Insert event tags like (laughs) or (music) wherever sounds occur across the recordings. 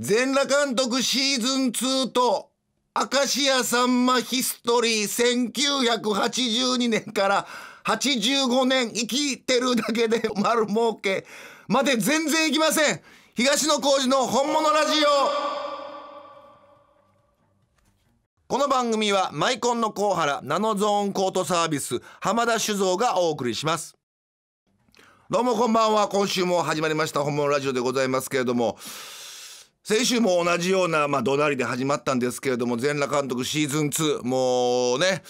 全裸監督シーズン2と、明石家さんまヒストリー1982年から85年生きてるだけで丸儲けまで全然いきません東野幸治の本物ラジオこの番組はマイコンのコウハラナノゾーンコートサービス浜田酒造がお送りしますどうもこんばんは今週も始まりました本物ラジオでございますけれども先週も同じような、まあ、怒鳴りで始まったんですけれども全裸監督シーズン2もうね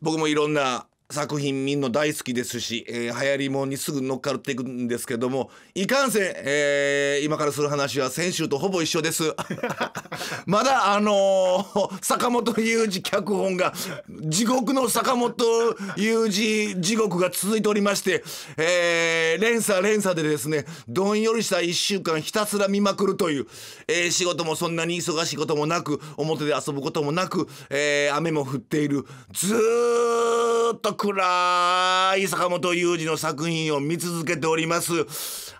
僕もいろんな作品みんな大好きですし、えー、流行りもにすぐ乗っかっていくんですけどもいかんせん、えー、今からする話は先週とほぼ一緒です (laughs) まだあのー、坂本雄二脚本が地獄の坂本雄二地獄が続いておりまして、えー、連鎖連鎖でですねどんよりした1週間ひたすら見まくるという、えー、仕事もそんなに忙しいこともなく表で遊ぶこともなく、えー、雨も降っているずっと暗い坂本雄二の作品を見続けております。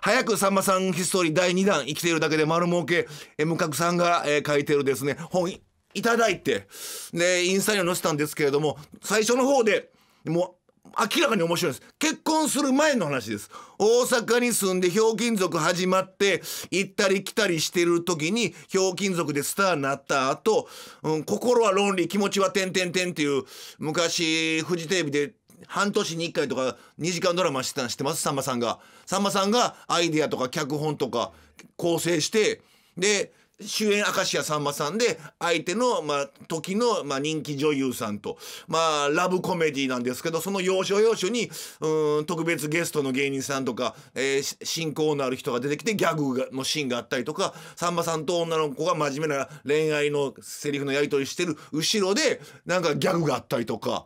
早くさんまさんヒストリー第2弾生きているだけで丸儲け、無角さんが、えー、書いてるですね、本いただいて、で、インスタに載せたんですけれども、最初の方で、もう、明らかに面白いです結婚する前の話です大阪に住んでひょうきん族始まって行ったり来たりしてる時にひょうきん族でスターになった後、うん、心は論理気持ちは点点点っていう昔フジテレビで半年に1回とか2時間ドラマしてたんしてますさんまさんがさんまさんがアイディアとか脚本とか構成してで主演明石家さんまさんで相手の、まあ、時の、まあ、人気女優さんと、まあ、ラブコメディなんですけどその要所要所にうん特別ゲストの芸人さんとか、えー、親交のある人が出てきてギャグのシーンがあったりとかさんまさんと女の子が真面目な恋愛のセリフのやり取りしてる後ろでなんかギャグがあったりとか。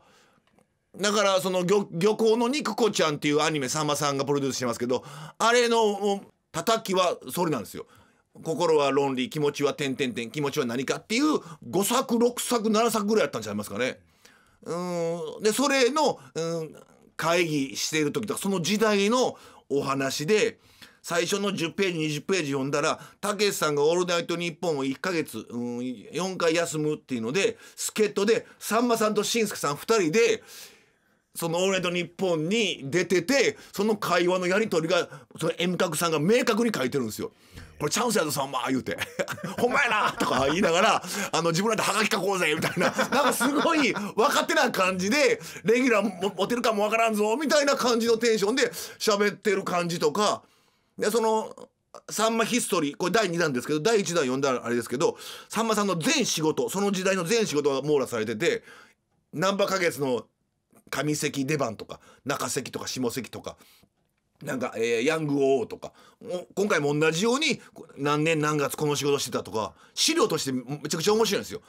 だからその漁港の肉子ちゃんっていうアニメさんまさんがプロデュースしてますけどあれの叩きはそれなんですよ心は論理気持ちは点て点気持ちは何かっていう5作6作7作ぐらいやったんちゃいますかね。うんでそれの、うん、会議している時とかその時代のお話で最初の10ページ20ページ読んだらたけしさんが「オールナイトニッポン」を1ヶ月、うん、4回休むっていうので助っ人でさんまさんとしんすけさん2人でその「俺と日本に出ててその会話のやり取りがその遠隔さんが明確に書いてるんですよ。これチャンスやぞさんま言うて「(laughs) ほんまやな」とか言いながらあの自分らでハガキ書こうぜみたいななんかすごい分かってない感じでレギュラー持てるかも分からんぞみたいな感じのテンションで喋ってる感じとかでそのさんまヒストリーこれ第2弾ですけど第1弾読んだらあれですけどさんまさんの全仕事その時代の全仕事が網羅されてて何ンか月の上関出番とか中関とか下関とかなんか、えー、ヤング王とか今回も同じように何年何月この仕事してたとか資料としてめちゃくちゃ面白いんですよ。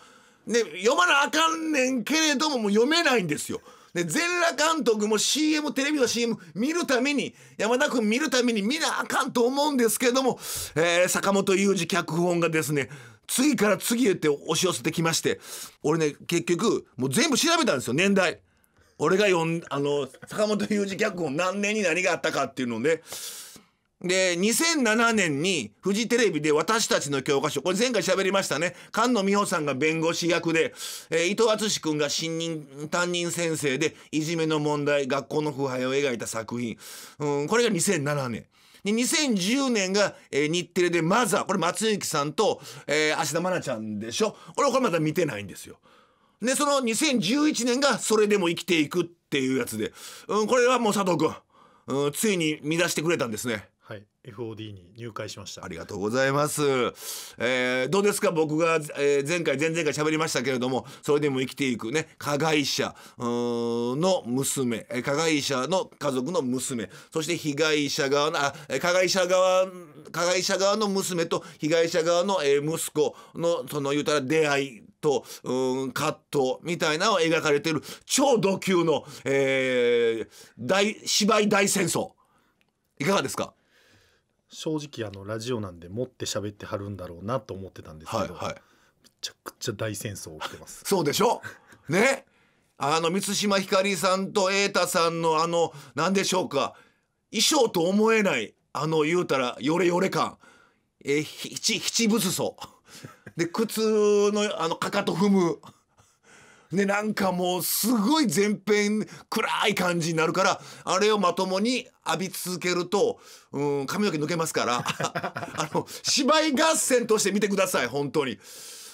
で読まなあかんねんけれどももう読めないんですよ。で全裸監督も CM テレビの CM 見るために山田君見るために見なあかんと思うんですけども、えー、坂本雄二脚本がですね次から次へって押し寄せてきまして俺ね結局もう全部調べたんですよ年代。俺が読んあの坂本雄二脚本何年に何があったかっていうので。で、2007年にフジテレビで私たちの教科書、これ前回喋りましたね。菅野美穂さんが弁護士役で、えー、伊藤淳君が新任、担任先生で、いじめの問題、学校の腐敗を描いた作品。うん、これが2007年。2010年が、えー、日テレでマザー。これ松雪さんと、えー、芦田愛菜ちゃんでしょ。俺これまだ見てないんですよ。でその2011年が「それでも生きていく」っていうやつで、うん、これはもう佐藤君、うん、ついに見出してくれたんですね。はい FOD に入会しましたありがとうございます、えー、どうですか僕が、えー、前回前々回喋りましたけれどもそれでも生きていくね加害者の娘加害者の家族の娘そして被害者側のあ加害者側加害者側の娘と被害者側の、えー、息子のその言うたら出会いと、うん、葛藤みたいなのを描かれてる超ド級の、えー、大芝居大戦争いかがですか正直あのラジオなんで持って喋ってはるんだろうなと思ってたんですけど、はいはい、めちゃくちゃ大戦争起きてますそうでしょねあの満島ひかりさんと瑛太さんのあの何でしょうか衣装と思えないあの言うたらヨレヨレ感えー、ひちひちぶで靴のあのかかと踏むでなんかもうすごい前編暗い感じになるからあれをまともに浴び続けるとうん髪の毛抜けますから (laughs) あの芝居合戦として見てください本当に。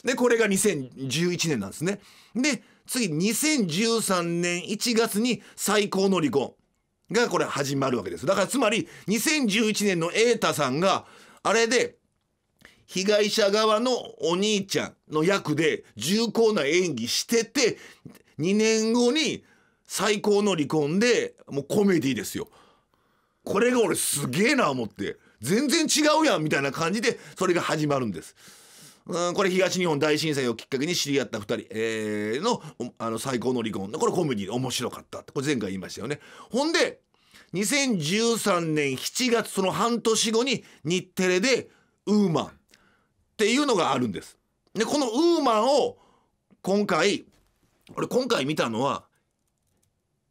でこれが2011年なんですね。で次2013年1月に最高の離婚がこれ始まるわけです。だからつまり2011年の瑛太さんがあれで被害者側のお兄ちゃんの役で重厚な演技してて2年後に最高の離婚でもうコメディですよ。これが俺すげえな思って全然違うやんみたいな感じでそれが始まるんです。うん、これ東日本大震災をきっかけに知り合った2人、えー、のあの最高の離婚これコメディ面白かったこれ前回言いましたよねほんで2013年7月その半年後に日テレで「ウーマン」っていうのがあるんです。でこのウーマンを今回俺今回見たのは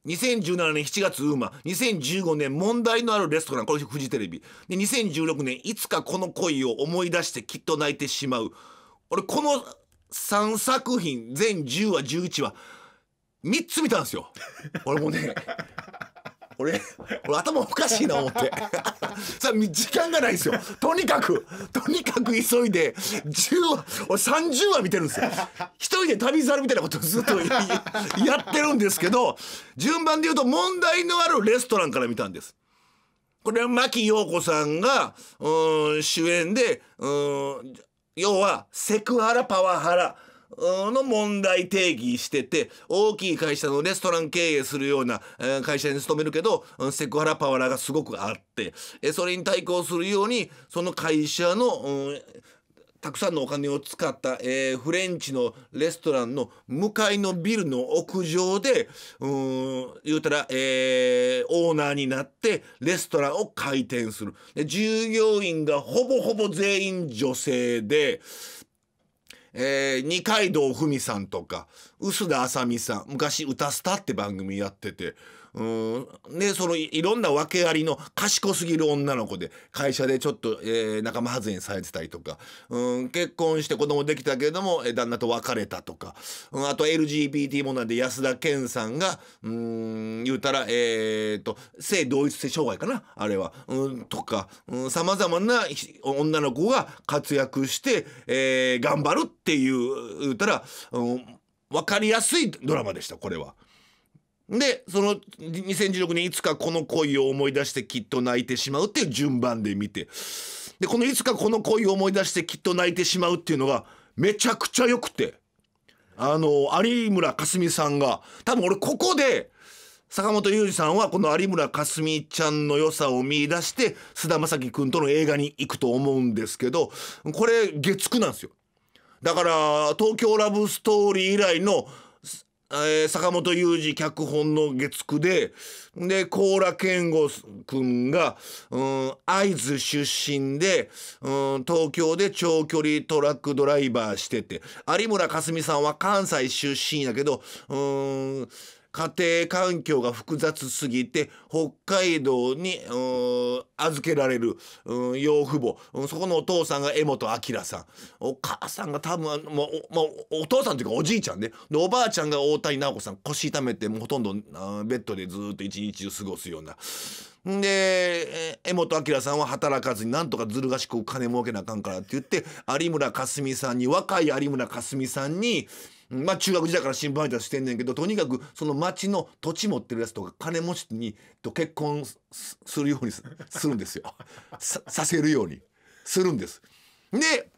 2017年7月ウーマン2015年問題のあるレストランこれフジテレビで2016年いつかこの恋を思い出してきっと泣いてしまう俺この3作品全10話11話3つ見たんですよ俺もね俺俺頭おかしいな思って (laughs) さあ時間がないですよとにかくとにかく急いで10話俺30話見てるんですよ一人で旅猿みたいなことずっとやってるんですけど順番で言うと問題のあるレストランから見たんです。これは牧陽子さんがうん主演でうん要はセクハラパワハラの問題定義してて大きい会社のレストラン経営するような会社に勤めるけどセクハラパワラがすごくあってそれに対抗するようにその会社のたくさんのお金を使った、えー、フレンチのレストランの向かいのビルの屋上でうん言うたら、えー、オーナーになってレストランを開店する従業員がほぼほぼ全員女性で。えー、二階堂ふみさんとか、臼田あさみさん、昔、歌スタって番組やってて、うんでそのいろんな訳ありの賢すぎる女の子で会社でちょっと、えー、仲間外れにされてたりとか、うん、結婚して子供できたけれども旦那と別れたとか、うん、あと LGBT もなんで安田顕さんがうん言うたら、えーと、と性同一性障害かなあれは、うん、とかさまざまな女の子が活躍して、えー、頑張るっていう言うたら、うん、分かりやすいドラマでしたこれは。でその2016年いつかこの恋を思い出してきっと泣いてしまうっていう順番で見てでこのいつかこの恋を思い出してきっと泣いてしまうっていうのがめちゃくちゃ良くてあの有村架純さんが多分俺ここで坂本龍二さんはこの有村架純ちゃんの良さを見出して菅田将暉君との映画に行くと思うんですけどこれ月9なんですよ。だから東京ラブストーリー以来のえー、坂本雄二脚本の月9で、で、甲羅健吾くんが、うん、会津出身で、うん、東京で長距離トラックドライバーしてて、有村架純さんは関西出身やけど、うん、家庭環境が複雑すぎて北海道に預けられる養父母、そこのお父さんが江本明さんお母さんが多分もうお,、お父さんというかおじいちゃんねでおばあちゃんが大谷直子さん腰痛めてもうほとんどベッドでずっと一日中過ごすような。で江本明さんは働かずになんとかずる賢く金儲けなあかんからって言って有村架純さんに若い有村架純さんにまあ中学時代から新聞配達してんねんけどとにかくその町の土地持ってるやつとか金持ちにと結婚するようにするんですよ (laughs) させるようにするんです。で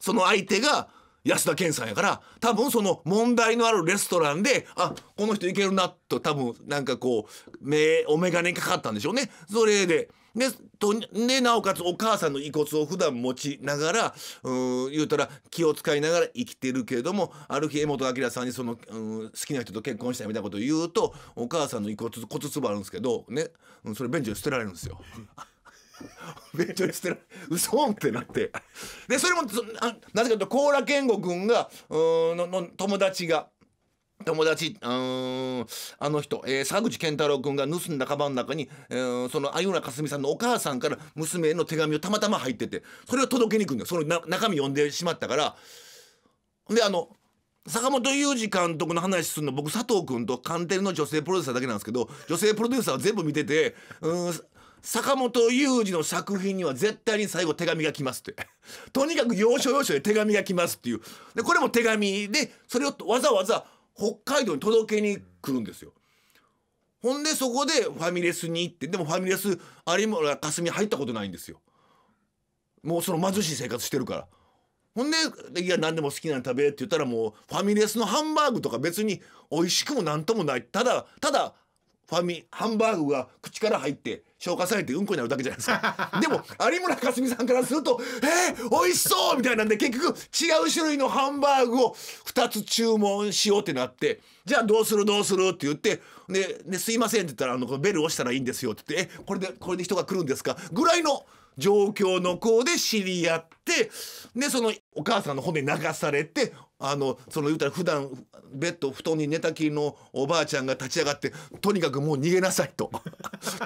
その相手が安田健さんやから多分その問題のあるレストランであこの人いけるなと多分なんかこう目お眼鏡かかったんでしょうね。それででとでなおかつお母さんの遺骨を普段持ちながらうん言うたら気を使いながら生きてるけれどもある日江本明さんにそのうん好きな人と結婚したみたいなことを言うとお母さんの遺骨骨粒あるんですけどねそれ便所に捨てられるんですよ。(laughs) 便所に捨てられ嘘ってなってでそれもなぜかというと高良健吾君がうんのの友達が。友達、うん、あの人、えー、沢口健太郎君が盗んだカバンの中に、えー、その鮎村かすみさんのお母さんから娘への手紙をたまたま入ってて、それを届けに行くんだよ。その中身読んでしまったから。で、あの、坂本雄二監督の話するの僕佐藤君と官邸の女性プロデューサーだけなんですけど女性プロデューサーは全部見ててうん坂本雄二の作品には絶対に最後手紙が来ますってとにかく要所要所で手紙が来ますっていうでこれも手紙でそれをわざわざ北海道に届けに来るんですよ。ほんでそこでファミレスに行ってでもファミレス有村架純入ったことないんですよ。もうその貧しい生活してるから。ほんで「いや何でも好きなの食べ」って言ったらもうファミレスのハンバーグとか別に美味しくも何ともないただただファミハンバーグが口から入って消化されてうんこになるだけじゃないですか (laughs) でも有村架純さんからすると「えー、美味しそう!」みたいなんで結局違う種類のハンバーグを2つ注文しようってなって「じゃあどうするどうする?」って言って「ね、すいません」って言ったらあの「ベル押したらいいんですよ」って言って「えこれでこれで人が来るんですか?」ぐらいの状況の子で知り合ってでそのお母さんの骨流されてあのその言うたら普段ベッド布団に寝たきりのおばあちゃんが立ち上がってとにかくもう逃げなさいと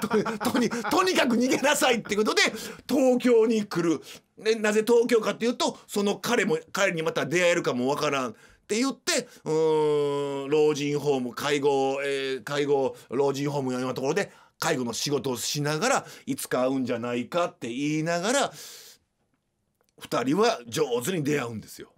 (laughs) とにとにかく逃げなさいってことで東京に来るでなぜ東京かっていうとその彼も彼にまた出会えるかもわからんって言ってうん老人ホーム介護、えー、介護老人ホームのようなところで介護の仕事をしながらいつか会うんじゃないかって言いながら2人は上手に出会うんですよ。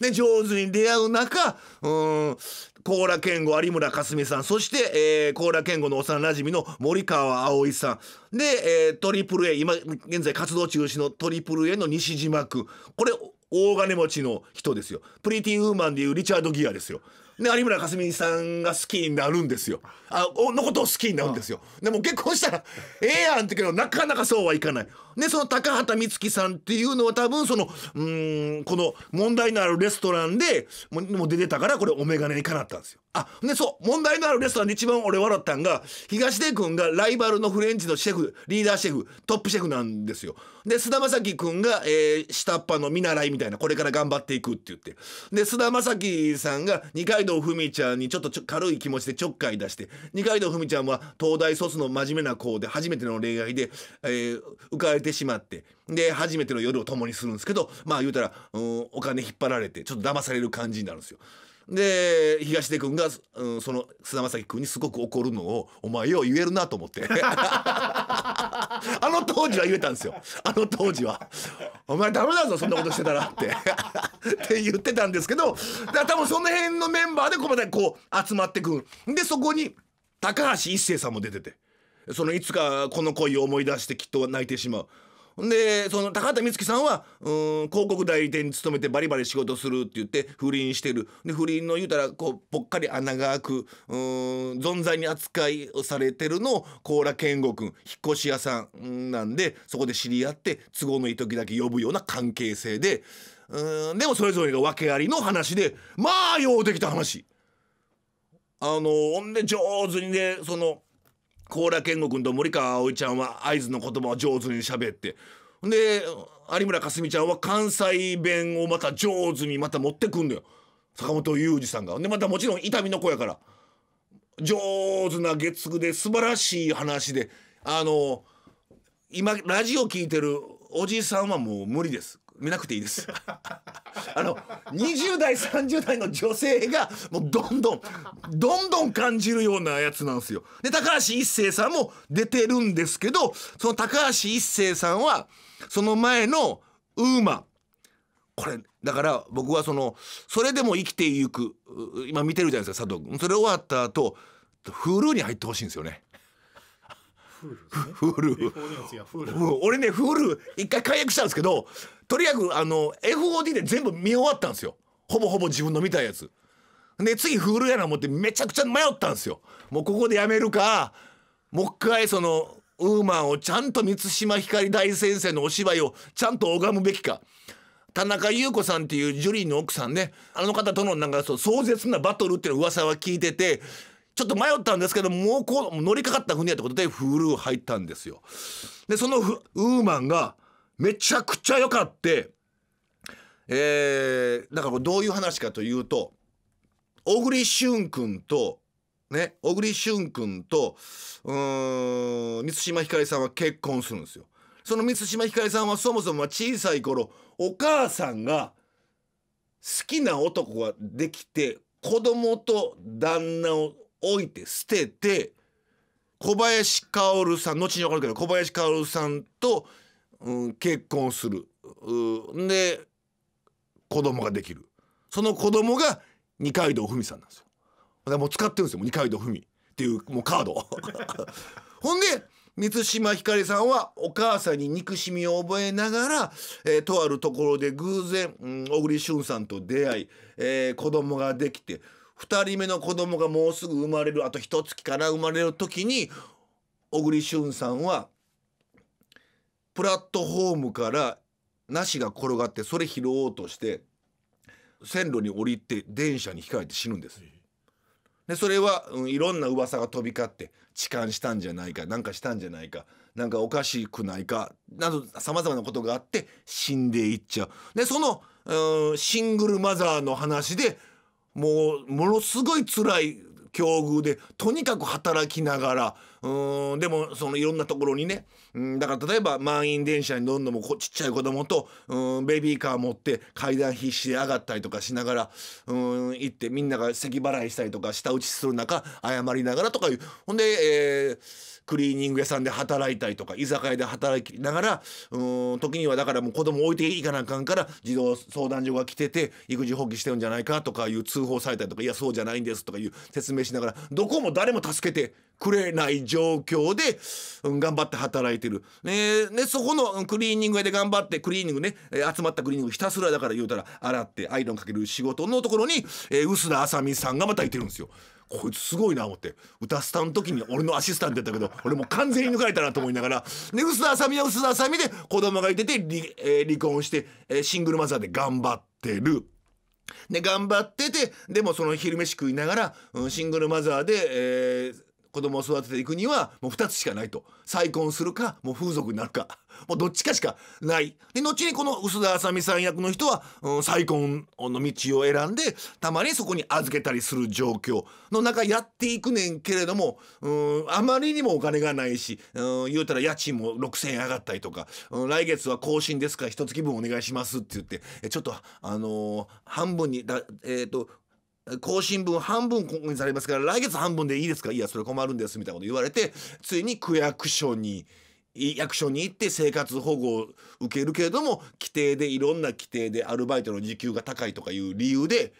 ね、上手に出会う中、うん、高良健吾、有村架純さん、そして、えー、高良健吾の幼じみの森川葵さん。で、えー、トリプル A、今、現在活動中止のトリプル A の西島君。これ、大金持ちの人ですよ。プリティウーマンでいうリチャード・ギアですよ。で、有村架純さんが好きになるんですよ。あ、のことを好きになるんですよ。でも結婚したら、ええやんってけど、なかなかそうはいかない。ね、その高畑充希さんっていうのは多分そのうんこの問題のあるレストランでもう出てたからこれお眼鏡にかなったんですよ。あねそう問題のあるレストランで一番俺笑ったんが東出君がライバルのフレンチのシェフリーダーシェフトップシェフなんですよ。で菅田将暉君が、えー、下っ端の見習いみたいなこれから頑張っていくって言ってで菅田将暉さんが二階堂ふみちゃんにちょっと軽い気持ちでちょっかい出して二階堂ふみちゃんは東大卒の真面目な子で初めての恋愛で、えー、迂回れてしまってで初めての夜を共にするんですけどまあ言うたら、うん、お金引っ張られてちょっと騙される感じになるんですよ。で東出君が、うん、その菅田将暉君にすごく怒るのをお前よう言えるなと思って (laughs) あの当時は言えたんですよあの当時は「お前ダメだぞそんなことしてたら」って (laughs) って言ってたんですけど多分その辺のメンバーでこう集まってくるでそこに高橋一生さんも出てて。そのいつかこの恋を思い出してきっと泣いてしまう。でその高畑充希さんはうん広告代理店に勤めてバリバリ仕事するって言って不倫してるで不倫の言うたらこうぽっかり穴が開くうん存在に扱いされてるのを高健吾君引っ越し屋さんなんでそこで知り合って都合のいい時だけ呼ぶような関係性でうんでもそれぞれが訳ありの話でまあようできた話。あのほんで上手にねその高良健吾君と森川葵ちゃんは会津の言葉を上手に喋ってで有村架純ちゃんは関西弁をまた上手にまた持ってくんのよ坂本雄二さんが。でまたもちろん痛みの子やから上手な月9で素晴らしい話であの今ラジオ聞いてるおじさんはもう無理です見なくていいです (laughs) あの20代30代の女性がもうどんどんどんどん感じるようなやつなんですよで高橋一生さんも出てるんですけどその高橋一生さんはその前のウーマンこれだから僕はそのそれでも生きていく今見てるじゃないですか佐藤君それ終わった後フールに入ってほしいんですよねフル。フル。俺ね、フル、一回解約したんですけど、とにかくあの FOD で全部見終わったんですよほぼほぼ自分の見たやつで次フールやな思ってめちゃくちゃ迷ったんですよもうここでやめるかもう一回そのウーマンをちゃんと満島ひかり大先生のお芝居をちゃんと拝むべきか田中優子さんっていうジュリーの奥さんねあの方とのなんかそう壮絶なバトルっていう噂は聞いててちょっと迷ったんですけどもうこう乗りかかった船やってことでフールー入ったんですよ。でそのウーマンがめちゃくちゃ良かってえー、んからどういう話かというと小栗旬君とね小栗旬君とうーん満島ひかりさんは結婚するんですよ。その満島ひかりさんはそもそも小さい頃お母さんが好きな男ができて子供と旦那を置いて捨てて小林薫さん後に分かるけど小林薫さんとうん、結婚するで子供ができるその子供が二階堂ふみさんなんですよだからもう使ってるんですよ二階堂ふみっていうもうカード (laughs) ほんで満島ひかりさんはお母さんに憎しみを覚えながら、えー、とあるところで偶然、うん、小栗旬さんと出会い、えー、子供ができて2人目の子供がもうすぐ生まれるあと一月から生まれる時に小栗旬さんはプラットホームからなしが転がってそれ拾おうとして線路に降りて電車に控えて死ぬんです。でそれは、うん、いろんな噂が飛び交って痴漢したんじゃないかなんかしたんじゃないかなんかおかしくないかなどさまざまなことがあって死んでいっちゃう。でその、うん、シングルマザーの話でもうものすごい辛い境遇でとにかく働きながらうんでもそのいろんなところにね、うん、だから例えば満員電車にどんどもこちっちゃい子供とうんベビーカー持って階段必死で上がったりとかしながらうん行ってみんなが咳払いしたりとか舌打ちする中謝りながらとかいうほんで、えー、クリーニング屋さんで働いたりとか居酒屋で働きながらうん時にはだからもう子供置いていかなあかんから児童相談所が来てて育児放棄してるんじゃないかとかいう通報されたりとかいやそうじゃないんですとかいう説明しながらどこも誰も助けてくれない状況で、うん、頑張って働いてる、えーね、そこのクリーニング屋で頑張ってクリーニングね、えー、集まったクリーニングひたすらだから言うたら洗ってアイロンかける仕事のところに、えー、薄田あさみさんがまたいてるんですよ。こいつすごいな思って歌スタの時に俺のアシスタントやったけど俺も完全に抜かれたなと思いながらで薄田あさみは薄田あさみで子供がいてて離,、えー、離婚して、えー、シングルマザーで頑張ってる。で頑張っててでもその昼飯食いながら、うん、シングルマザーで、えー、子供を育てていくにはもう2つしかないと再婚するかもう風俗になるか (laughs) もうどっちかしかないで後にこの薄田麻美さん役の人は、うん、再婚の道を選んでたまにそこに預けたりする状況の中やっていくねんけれども、うん、あまりにもお金がないし、うん、言うたら家賃も6,000円上がったりとか、うん、来月は更新ですから一月分お願いしますって言ってちょっとあのー、半分にだ、えーと更新分半分にされますから来月半分でいいですかいやそれ困るんですみたいなこと言われてついに区役所に役所に行って生活保護を受けるけれども規定でいろんな規定でアルバイトの時給が高いとかいう理由で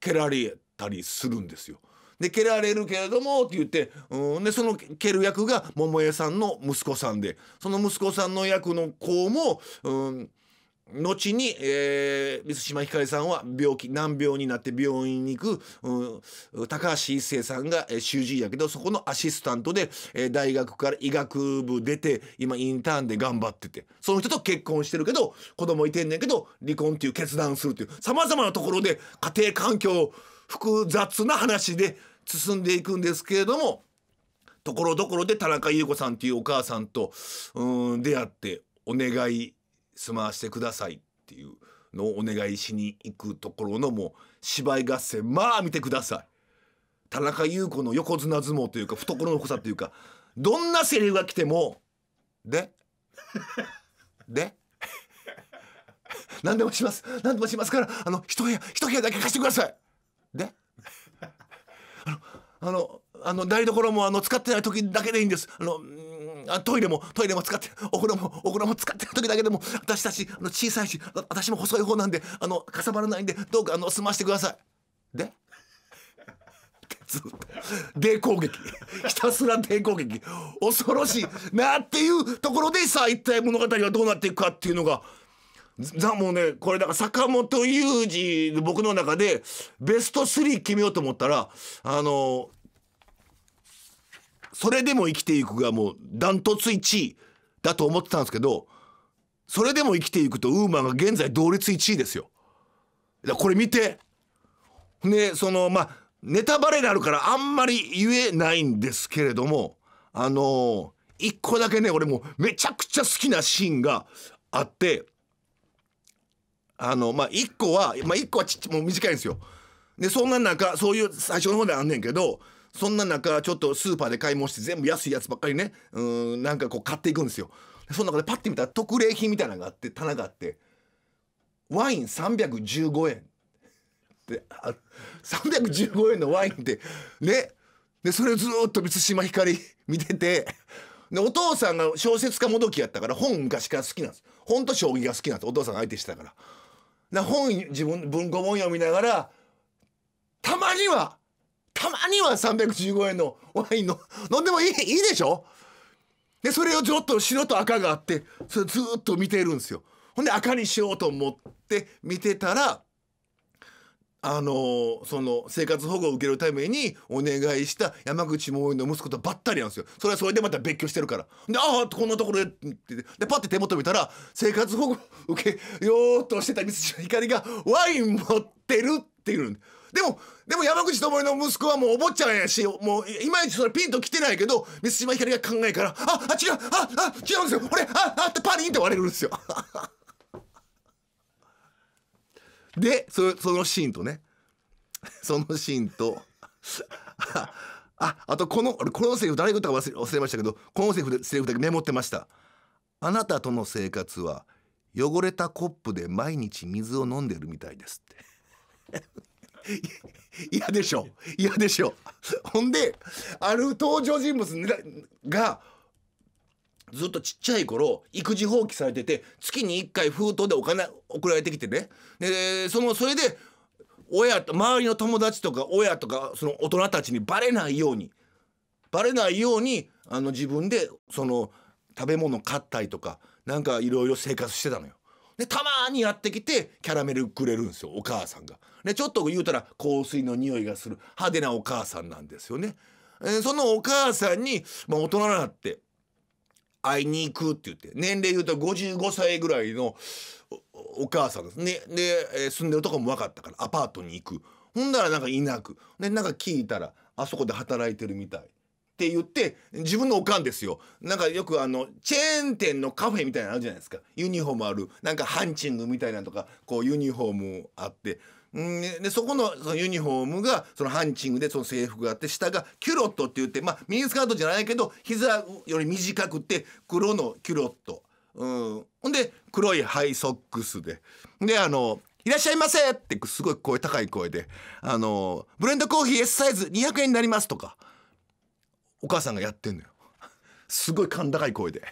蹴られたりするんですよ。で蹴られるけれどもって言ってうんでその蹴る役が桃江さんの息子さんでその息子さんの役の子もうん後に、えー、水島ひかりさんは病気難病になって病院に行く、うん、高橋一生さんが、えー、治医やけどそこのアシスタントで、えー、大学から医学部出て今インターンで頑張っててその人と結婚してるけど子供いてんねんけど離婚っていう決断するっていうさまざまなところで家庭環境複雑な話で進んでいくんですけれどもところどころで田中裕子さんっていうお母さんとうん出会ってお願い住まわしてくださいっていうのをお願いしに行くところのもう芝居合戦まあ見てください田中優子の横綱相撲というか懐の濃さというかどんなセリフが来てもでで何でもします何でもしますからあの一部屋一部屋だけ貸してくださいであのあのあの台所もあの使ってない時だけでいいんですあのあトイレもトイレも使ってお風呂もお風呂も使ってる時だけでも私たちあの小さいし私も細い方なんであのかさばらないんでどうかあの済ましてください。でずっと霊攻撃ひたすら霊攻撃恐ろしいなっていうところでさあ一体物語はどうなっていくかっていうのがザもうねこれだから坂本雄二僕の中でベスト3決めようと思ったらあのそれでも生きていくがもうダントツ1位だと思ってたんですけどそれでも生きていくとウーマンが現在同率1位ですよ。これ見てねそのまあネタバレになるからあんまり言えないんですけれどもあのー、1個だけね俺もめちゃくちゃ好きなシーンがあってあのまあ1個は、まあ、1個はちもう短いんですよ。でそんな中そういう最初の方であんねんけどそんな中ちょっとスーパーで買い物して全部安いやつばっかりねうんなんかこう買っていくんですよその中でパッて見たら特例品みたいなのがあって棚があってワイン315円ってあ315円のワインってねでそれをずっと満島ひかり見ててでお父さんが小説家もどきやったから本昔から好きなんです本と将棋が好きなんですお父さんが相手してたから。な本自分文庫本読みながらたまにはたまには315円のワインの飲んでもいいいいでしょでそれをちょっと白と赤があってそれずっと見てるんですよ。ほんで赤にしようと思って見てたらあのー、その生活保護を受けるためにお願いした山口百恵の息子とばったりなんですよそれはそれでまた別居してるからでああこんなところででパッて手元見たら生活保護受けようとしてた光がワイン持ってるって。ってるでもでも山口智の息子はもうお坊ちゃんやしもういまいちそれピンときてないけど満島ひかりが考えから「ああ違うああ違うんですよ俺ああってパリンって割れるんですよ。(laughs) でそのシーンとねそのシーンと (laughs) ああとこの俺このセリフ誰が言ったか忘れ忘れましたけどこのセリフセリフだけメモってました「あなたとの生活は汚れたコップで毎日水を飲んでるみたいです」って (laughs) 嫌でしょ嫌でしょほんである登場人物がずっとちっちゃい頃育児放棄されてて月に1回封筒でお金送られてきてねでそのそれで親周りの友達とか親とかその大人たちにバレないようにバレないようにあの自分でその食べ物買ったりとかなんかいろいろ生活してたのよ。でたまにやってきてキャラメルくれるんですよお母さんが。ね、ちょっと言うたら香水の匂いがする派手なお母さんなんですよね。えー、そのお母さんに、まあ、大人になって会いに行くって言って年齢言うと55歳ぐらいのお母さんですね。で住んでるとこも分かったからアパートに行く。ほんだらなんかいなく。でなんか聞いたらあそこで働いてるみたい。って言って自分のおかんですよなんかよくあのチェーン店のカフェみたいなのあるじゃないですかユニフォームあるなんかハンチングみたいなのとかこうユニフォームあってうんでそこのそのユニフォームがそのハンチングでその制服があって下がキュロットって言って、まあ、ミニスカートじゃないけど膝より短くて黒のキュロット、うん、ほんで黒いハイソックスでであの「いらっしゃいませ!」ってすごい声高い声で「あのブレンドコーヒー S サイズ200円になります」とかお母さんがやってんのよすごい甲高い声で。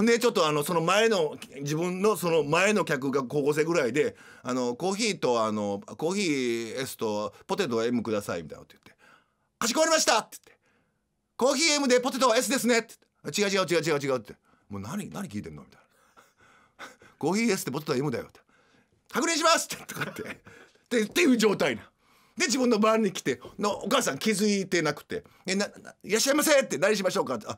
ほんでちょっとあのその前の自分のその前の客が高校生ぐらいで「あのコーヒーとあのコーヒー S とポテト M ください」みたいなこと言って「かしこまりました!」って言って「コーヒー M でポテトは S ですね」って違う違う違う違う違う」って「もう何何聞いてんの?」みたいな「(laughs) コーヒー S ってポテトは M だよ」って「確認します!」ってとかってってっていう状態な。で自分の番に来てのお母さん気づいてなくて「えないらっしゃいませ」って「何しましょうか」って「あ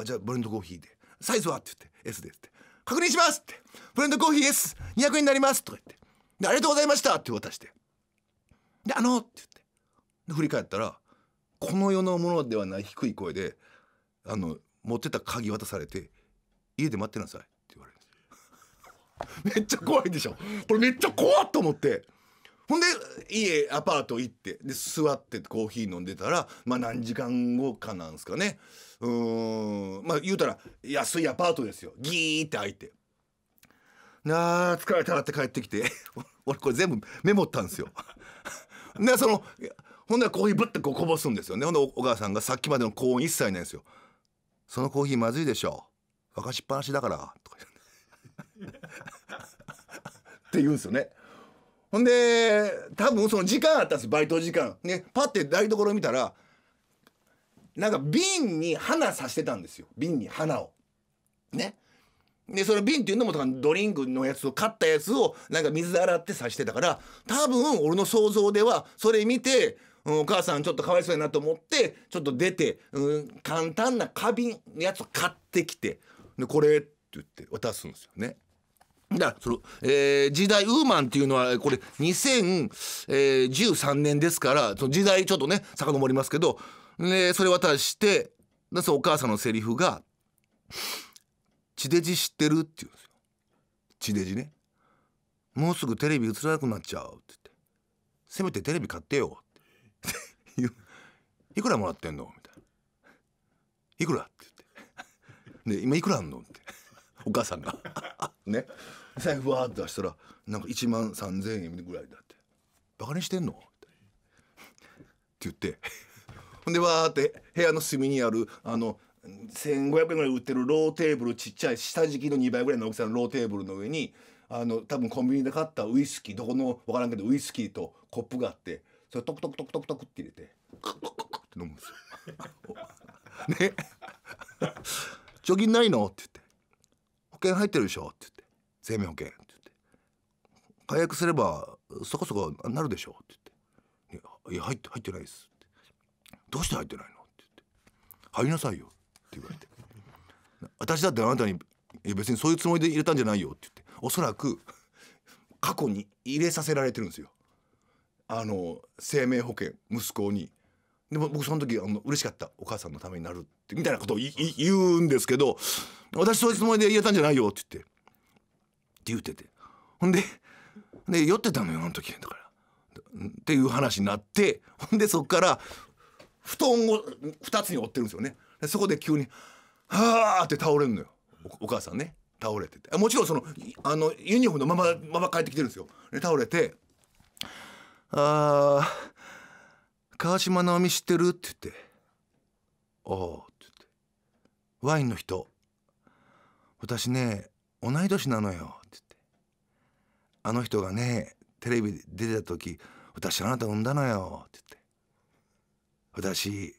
あじゃあブレンドコーヒーで」サイズはって言って S ですって確認しますってブレンドコーヒー S200 円になりますとか言ってでありがとうございましたって渡してであのって言ってで振り返ったらこの世のものではない低い声であの持ってた鍵渡されて家で待ってなさいって言われるんですめっちゃ怖いでしょこれめっちゃ怖っと思ってほんで家アパート行ってで座ってコーヒー飲んでたらまあ何時間後かなんですかねうんまあ言うたら安いアパートですよギーって開いて「なあ疲れた」って帰ってきて (laughs) 俺これ全部メモったんですよ。(laughs) でそのほんでコーヒーぶってこうこぼすんですよねほんでお母さんがさっきまでの高音一切ないんですよ。そのコーヒーまずいでしょ沸かしっぱなしだからとか (laughs) って言うんですよね。ほんで多分その時間あったんですバイト時間。ねパッて台所見たらなんか瓶に花さしてたんですよ瓶に花を。ね。でその瓶っていうのもドリンクのやつを買ったやつをなんか水洗ってさしてたから多分俺の想像ではそれ見て、うん、お母さんちょっとかわいそうやなと思ってちょっと出て、うん、簡単な花瓶のやつを買ってきてでこれって言って渡すんですよね。だその、えー、時代ウーマンっていうのはこれ2013年ですからその時代ちょっとね遡りますけど、ね、それ渡してでそのお母さんのセリフが「地デジ知ってる?」って言うんですよ。地デジね。もうすぐテレビ映らなくなっちゃうって言って「せめてテレビ買ってよ」っていくらもらってんの?」みたいな「いくら?」って言って「で今いくらあんの?」って。お母さんが (laughs) ね財布わーって出したらなんか1万3,000円ぐらいだって「バカにしてんの?」って言ってほんでわーって部屋の隅にあるあの1,500円ぐらい売ってるローテーブルちっちゃい下敷きの2倍ぐらいの大きさのローテーブルの上にあの多分コンビニで買ったウイスキーどこの分からんけどウイスキーとコップがあってそれトクトクトクトクトクって入れてククククって飲むんですよ。ね貯金ないの?」って言って保険入ってるでしょ」って言って「生命保険」って言って「解約すればそこそこなるでしょ」って言って「いや入って入ってないです」って「どうして入ってないの?」って言って「入りなさいよ」って言われて「私だってあなたに別にそういうつもりで入れたんじゃないよ」って言っておそらく過去に入れさせられてるんですよ。あの生命保険息子にでも僕その時あの嬉しかったお母さんのためになるってみたいなことを言うんですけど私そういうつもりで言えたんじゃないよって言ってって言っててほんでで酔ってたのよあの時だから。っていう話になってほんでそっから布団を2つに折ってるんですよね。そこで急に「はあ」って倒れるのよお母さんね倒れててもちろんそのあのユニフォームのまままま帰ってきてるんですよ。で倒れて「ああ。川島直美知ってる?」って言って「おあ」って言って「ワインの人私ね同い年なのよ」って言って「あの人がねテレビ出てた時私あなた産んだのよ」って言って「私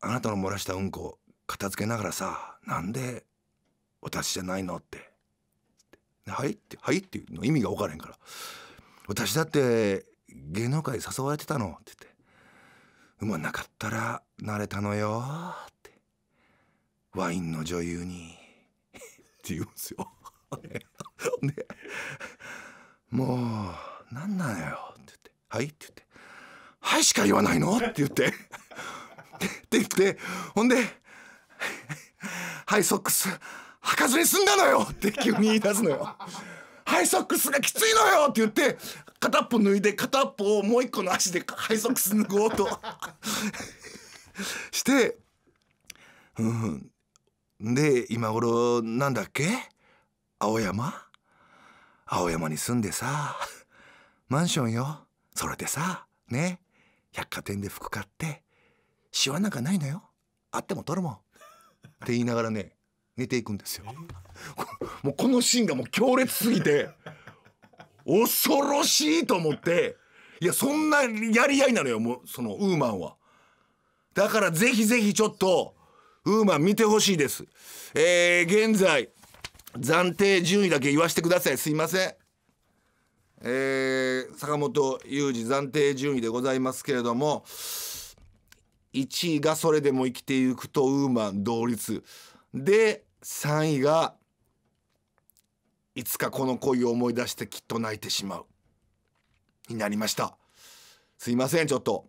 あなたの漏らしたうんこ片付けながらさなんで私じゃないの?」って「はい?」って「はい?」っていうの意味が分からへんから「私だって芸能界誘われてたの」って言ってうまなかったら慣れたのよってワインの女優にって言うんですよで (laughs) もうなんなのよって言って「はい」って言って「はい」しか言わないのって言ってって言ってほんで「はいソックス履かずに済んだのよ」って急に言い出すのよ。ハイソックスがきついのよって言って、片っぽ脱いで片っぽをもう一個の足で背側す脱ごうと (laughs) して、うん、で今頃なんだっけ青山青山に住んでさマンションよそれでさね百貨店で服買ってシワなんかないのよあっても取るもんって言いながらね寝ていくんですよ。(laughs) もうこのシーンがもう強烈すぎて恐ろしいと思っていやそんなやり合いなのよもうそのウーマンはだからぜひぜひちょっとウーマン見てほしいですえー、現在暫定順位だけ言わせてくださいすいませんえー、坂本雄二暫定順位でございますけれども1位がそれでも生きていくとウーマン同率で3位がいつかこの恋を思い出してきっと泣いてしまうになりましたすいませんちょっと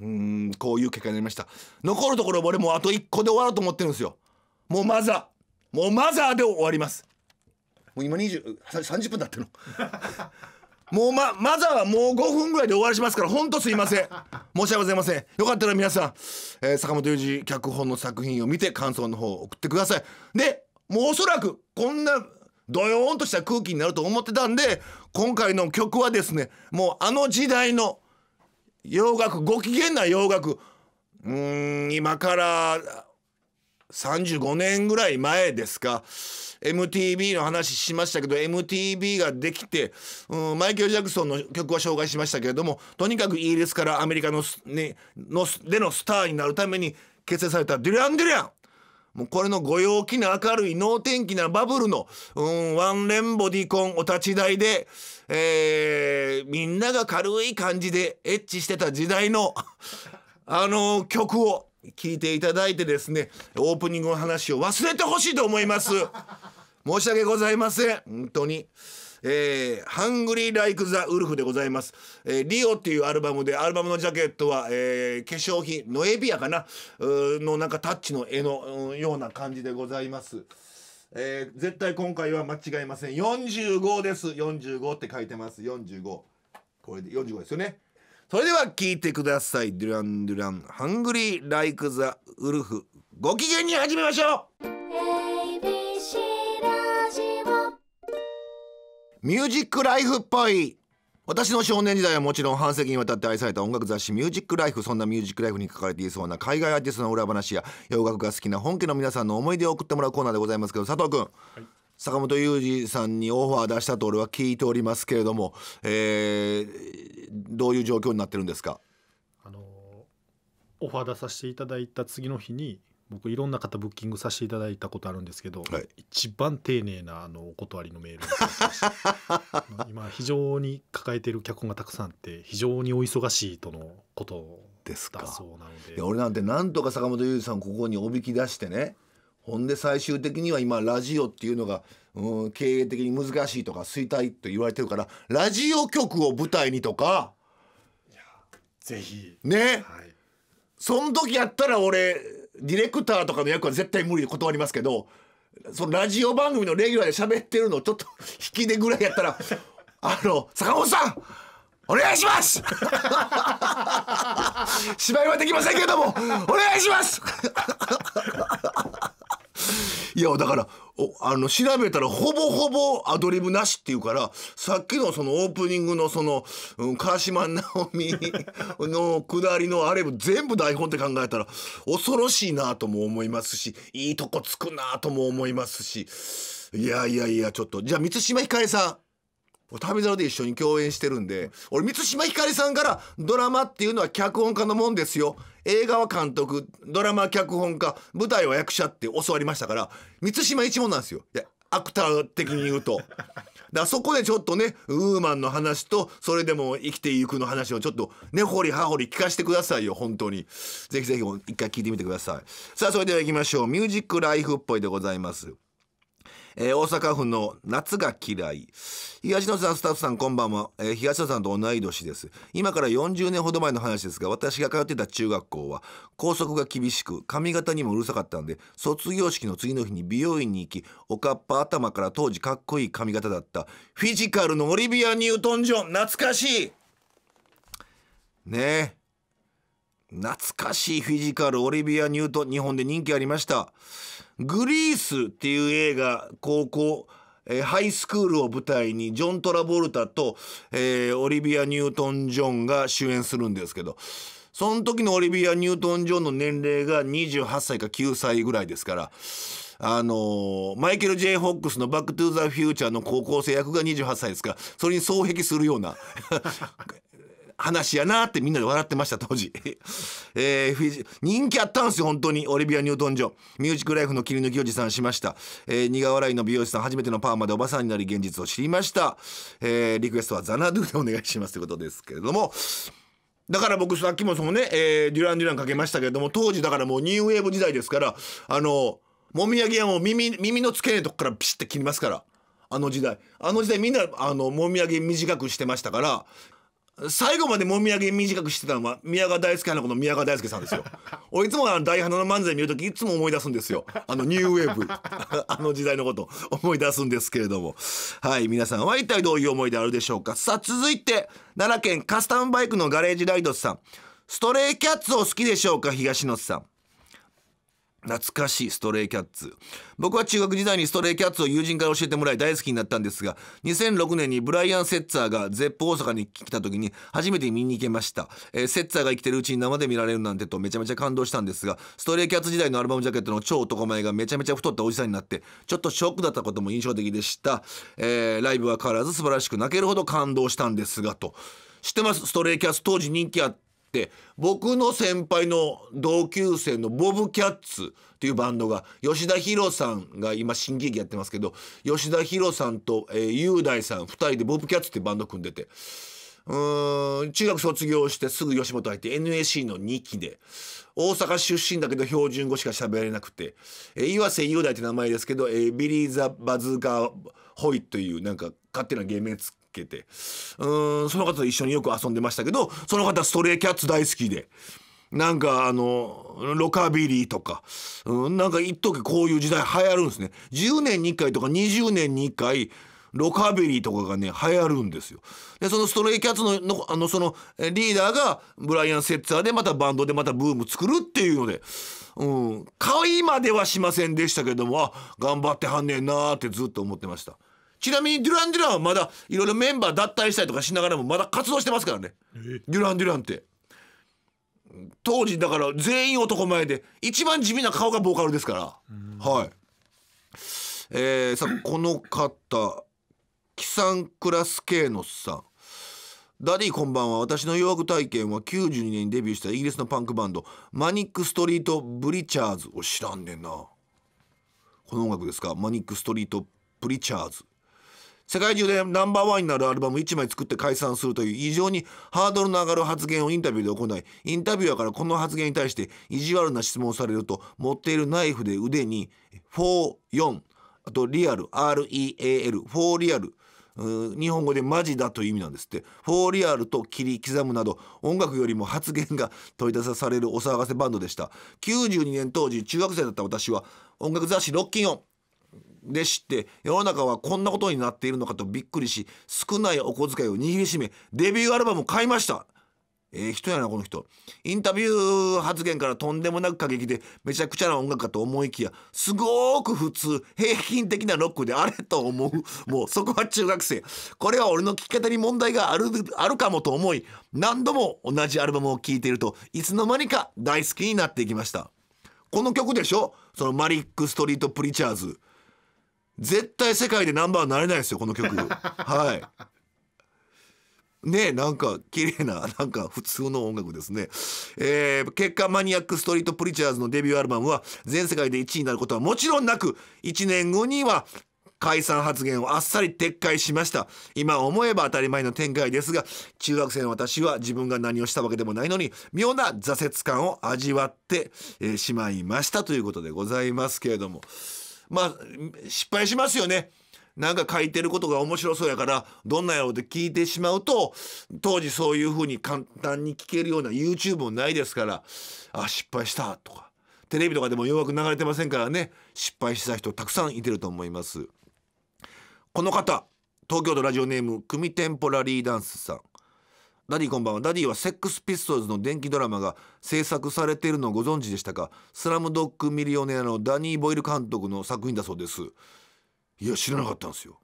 うーんこういう結果になりました残るところ俺もうあと1個で終わろうと思ってるんですよもうマザーもうマザーで終わりますもう今20 30分だってるの (laughs) もうま、マザーはもう5分ぐらいで終わりしますから、ほんとすいません。申し訳ございません。よかったら皆さん、えー、坂本裕二脚本の作品を見て感想の方を送ってください。で、もうおそらく、こんなドヨーンとした空気になると思ってたんで今回の曲はですねもうあの時代の洋楽ご機嫌な洋楽うん今から35年ぐらい前ですか MTV の話しましたけど MTV ができて、うん、マイケル・ジャクソンの曲は紹介しましたけれどもとにかくイギリスからアメリカの、ね、のでのスターになるために結成されたデュラン・デュランもうこれのご陽気な明るい能天気なバブルの、うん、ワンレンボディコンお立ち台で、えー、みんなが軽い感じでエッチしてた時代の (laughs) あの曲を聴いていただいてですねオープニングの話を忘れてほしいと思います。申し訳ございません本当にえー、ハングリー・ライク・ザ・ウルフでございます。えー、リオっていうアルバムで、アルバムのジャケットは、えー、化粧品、ノエビアかなのなんかタッチの絵の、ような感じでございます。えー、絶対今回は間違いません。45です。45って書いてます。45。これで45ですよね。それでは聞いてください。ドゥランドゥラン、ハングリー・ライク・ザ・ウルフ。ご機嫌に始めましょうミュージックライフっぽい私の少年時代はもちろん半世紀にわたって愛された音楽雑誌「ミュージックライフそんな「ミュージックライフに書かれていそうな海外アーティストの裏話や洋楽が好きな本家の皆さんの思い出を送ってもらうコーナーでございますけど佐藤君、はい、坂本雄二さんにオファー出したと俺は聞いておりますけれども、えー、どういう状況になってるんですかあのオファー出させていただいた次の日に僕いろんな方ブッキングさせていただいたことあるんですけど、はい、一番丁寧なあのお断りのメール (laughs) 今非常に抱えている脚本がたくさんあって非常にお忙しいとのことですかそうなので俺なんてなんとか坂本龍二さんここにおびき出してねほんで最終的には今ラジオっていうのが、うん、経営的に難しいとか衰退と言われてるからラジオ局を舞台にとか。ぜひね、はいその時やったら俺ディレクターとかの役は絶対無理で断りますけどそのラジオ番組のレギュラーで喋ってるのちょっと引きでぐらいやったらあの坂本さんお願いします (laughs) 芝居はできませんけどもお願いします (laughs) いやだからあの調べたらほぼほぼアドリブなしっていうからさっきのそのオープニングのその、うん、川島直美 (laughs) の下りのあれ全部台本って考えたら恐ろしいなとも思いますしいいとこつくなとも思いますしいやいやいやちょっとじゃあ満島ひかりさん旅猿で一緒に共演してるんで俺満島ひかりさんからドラマっていうのは脚本家のもんですよ映画は監督ドラマ脚本家舞台は役者って教わりましたから満島一門なんですよアクター的に言うと。だそこでちょっとねウーマンの話とそれでも生きていくの話をちょっと根掘り葉掘り聞かせてくださいよ本当にぜひぜひ一回聞いてみてくださいさあそれではいきましょうミュージックライフっぽいでございますえー、大阪府の夏が嫌い東野さんスタッフさんこんばんは、えー、東野さんと同い年です今から40年ほど前の話ですが私が通ってた中学校は校則が厳しく髪型にもうるさかったんで卒業式の次の日に美容院に行きおかっぱ頭から当時かっこいい髪型だったフィジカルのオリビア・ニュートン・ジョン懐かしいねえ懐かしいフィジカルオリビア・ニュートン日本で人気ありましたグリースっていう映画高校えー、ハイスクールを舞台にジョン・トラボルタと、えー、オリビア・ニュートン・ジョンが主演するんですけどその時のオリビア・ニュートン・ジョンの年齢が28歳か9歳ぐらいですからあのー、マイケル・ジェイ・ホックスの「バック・トゥ・ザ・フューチャー」の高校生役が28歳ですからそれに双璧するような話やなってみんなで笑ってました当時、(laughs) えー、フィジ人気あったんですよ本当にオリビア・ニュートン・ジョミュージックライフの切り抜きを持参しました、えー、苦笑いの美容師さん初めてのパーマでおばさんになり現実を知りました、えー、リクエストはザナドゥでお願いしますということですけれどもだから僕さっきもそのね、えー、デュラン・デュランかけましたけれども当時だからもうニューウェーブ時代ですからあのもみあげはもう耳耳の付け根とこからピシッて切りますからあの時代あの時代みんなあのもみあげ短くしてましたから最後までもみあげ短くしてたのは宮川大輔なこの宮川大輔さんですよ (laughs) いつもあの大花の漫才見るときいつも思い出すんですよあのニューウェーブ (laughs) あの時代のこと思い出すんですけれどもはい皆さんは一体どういう思いであるでしょうかさあ続いて奈良県カスタムバイクのガレージライドさんストレイキャッツを好きでしょうか東野さん懐かしいストレイキャッツ。僕は中学時代にストレイキャッツを友人から教えてもらい大好きになったんですが、2006年にブライアン・セッツァーがゼップ大阪に来た時に初めて見に行けました。えー、セッツァーが生きてるうちに生で見られるなんてとめちゃめちゃ感動したんですが、ストレイキャッツ時代のアルバムジャケットの超男前がめちゃめちゃ太ったおじさんになって、ちょっとショックだったことも印象的でした。えー、ライブは変わらず素晴らしく泣けるほど感動したんですが、と。知ってますストレイキャッツ当時人気あった。って僕の先輩の同級生のボブ・キャッツっていうバンドが吉田博さんが今新喜劇やってますけど吉田博さんと、えー、雄大さん2人でボブ・キャッツってバンド組んでて。うん中学卒業してすぐ吉本入って NAC の2期で大阪出身だけど標準語しか喋れなくて、えー、岩瀬雄大って名前ですけど、えー、ビリー・ザ・バズーカー・ホイというなんか勝手な芸名つけてうんその方と一緒によく遊んでましたけどその方ストレイキャッツ大好きで。なんかあのロカビリーとか、うん、なんか一時こういう時代流行るんですね10年に1回とか20年に1回ロカビリーとかがね流行るんですよでそのストレイキャッツののあのそのリーダーがブライアン・セッツァーでまたバンドでまたブーム作るっていうのでうん買いまではしませんでしたけどもあ頑張ってはんねんなーってずっと思ってましたちなみにデュラン・デュランはまだいろいろメンバー脱退したりとかしながらもまだ活動してますからねデュラン・デュランって当時だから全員男前で一番地味な顔がボーカルですからはいえー、さこの方キサンクラスケーノスさんダディこんばんは私の洋楽体験は92年にデビューしたイギリスのパンクバンドマニック・ストリート・ブリチャーズを知らんねんなこの音楽ですかマニック・ストリート・ブリチャーズ世界中でナンバーワンになるアルバム1枚作って解散するという異常にハードルの上がる発言をインタビューで行いインタビュアーからこの発言に対して意地悪な質問をされると持っているナイフで腕に44あとリアル REAL4 リアル日本語でマジだという意味なんですって「フォーリアル」と切り刻むなど音楽よりも発言が取り出されるお騒がせバンドでした92年当時中学生だった私は音楽雑誌「ロッキンオン」で知って世の中はこんなことになっているのかとびっくりし少ないお小遣いを握りしめデビューアルバムを買いましたええー、人やなこの人インタビュー発言からとんでもなく過激でめちゃくちゃな音楽かと思いきやすごく普通平均的なロックであれと思うもうそこは中学生これは俺の聴き方に問題があるあるかもと思い何度も同じアルバムを聴いているといつの間にか大好きになっていきましたこの曲でしょそのマリック・ストリート・プリチャーズ絶対世界でナンバーになれないですよこの曲 (laughs) はいねなんか綺麗ななんか普通の音楽ですね、えー、結果マニアックストリートプリチャーズのデビューアルバムは全世界で1位になることはもちろんなく1年後には解散発言をあっさり撤回しました今思えば当たり前の展開ですが中学生の私は自分が何をしたわけでもないのに妙な挫折感を味わって、えー、しまいましたということでございますけれども。まあ失敗しますよね。なんか書いてることが面白そうやからどんなやろうって聞いてしまうと当時そういうふうに簡単に聞けるような YouTube もないですからあ失敗したとかテレビとかでも弱く流れてませんからね失敗した人たくさんいてると思いますこの方東京都ラジオネーム組テンポラリーダンスさんダディこんばんはダディはセックスピストルズの電気ドラマが制作されているのをご存知でしたかスラムドッグミリオネアのダニー・ボイル監督の作品だそうですいや知らなかったんですよ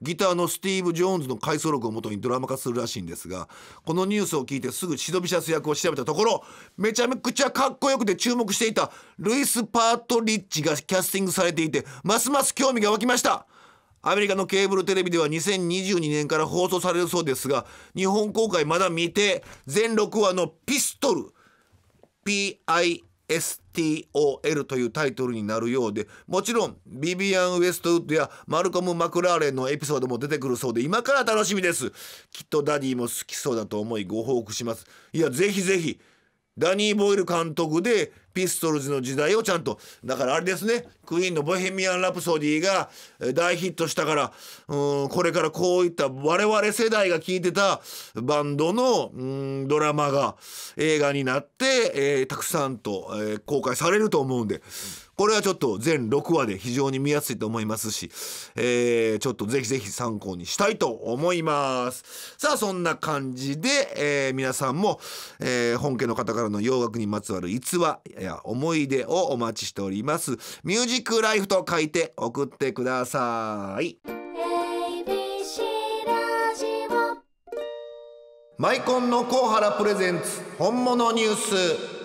ギターのスティーブ・ジョーンズの回想録をもとにドラマ化するらしいんですがこのニュースを聞いてすぐシドビシャス役を調べたところめちゃくちゃかっこよくて注目していたルイス・パートリッチがキャスティングされていてますます興味が湧きましたアメリカのケーブルテレビでは2022年から放送されるそうですが日本公開まだ見て全6話の「ピストル」PISTOL というタイトルになるようでもちろんビビアン・ウェストウッドやマルコム・マクラーレンのエピソードも出てくるそうで今から楽しみですきっとダディも好きそうだと思いご報告しますいやぜひぜひダニー・ボイル監督でピストルズの時代をちゃんとだからあれですねクイーンの「ボヘミアン・ラプソディ」が大ヒットしたからうんこれからこういった我々世代が聴いてたバンドのうんドラマが映画になって、えー、たくさんと、えー、公開されると思うんで。これはちょっと全6話で非常に見やすいと思いますし、えー、ちょっとぜひぜひ参考にしたいと思います。さあ、そんな感じで、えー、皆さんも、えー、本家の方からの洋楽にまつわる逸話、や思い出をお待ちしておりますミュージックライフと書いて送ってくださいマイコンのコウラプレゼンツ本物ニュース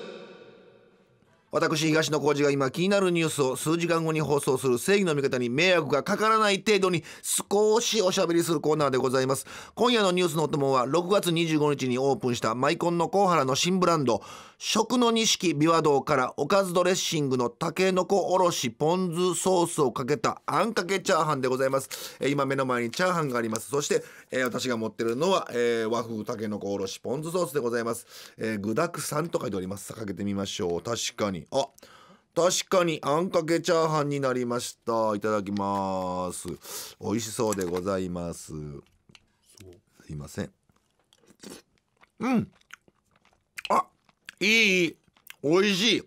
私東野浩二が今気になるニュースを数時間後に放送する正義の味方に迷惑がかからない程度に少しおしゃべりするコーナーでございます今夜のニュースのお供は6月25日にオープンしたマイコンのコ原の新ブランド食の錦琵琶堂からおかずドレッシングのたけのこおろしポン酢ソースをかけたあんかけチャーハンでございます、えー、今目の前にチャーハンがありますそして、えー、私が持ってるのは、えー、和風たけのこおろしポン酢ソースでございます、えー、具沢山と書いておりますかけてみましょう確かにあ確かにあんかけチャーハンになりましたいただきます美味しそうでございますすいませんうんあいい美味しい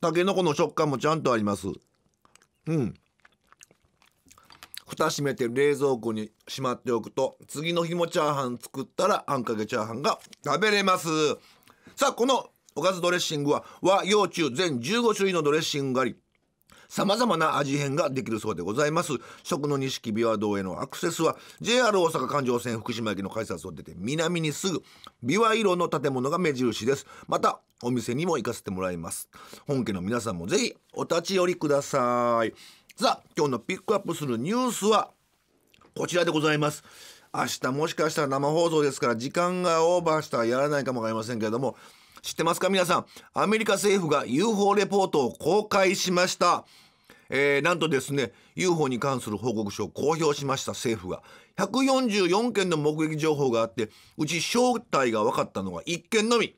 たけのこの食感もちゃんとありますうん蓋閉めて冷蔵庫にしまっておくと次の日もチャーハン作ったらあんかけチャーハンが食べれますさあこのおかずドレッシングは和洋中全15種類のドレッシングがあり様々な味変ができるそうでございます。食の錦琵琶堂へのアクセスは JR 大阪環状線福島駅の改札を出て南にすぐ琵琶色の建物が目印です。またお店にも行かせてもらいます。本家の皆さんもぜひお立ち寄りください。さあ今日のピックアップするニュースはこちらでございます。明日もしかしたら生放送ですから時間がオーバーしたらやらないかもわかりませんけれども知ってますか皆さん。アメリカ政府が UFO レポートを公開しました。えー、なんとですね、UFO に関する報告書を公表しました、政府が。144件の目撃情報があって、うち正体が分かったのは1件のみ。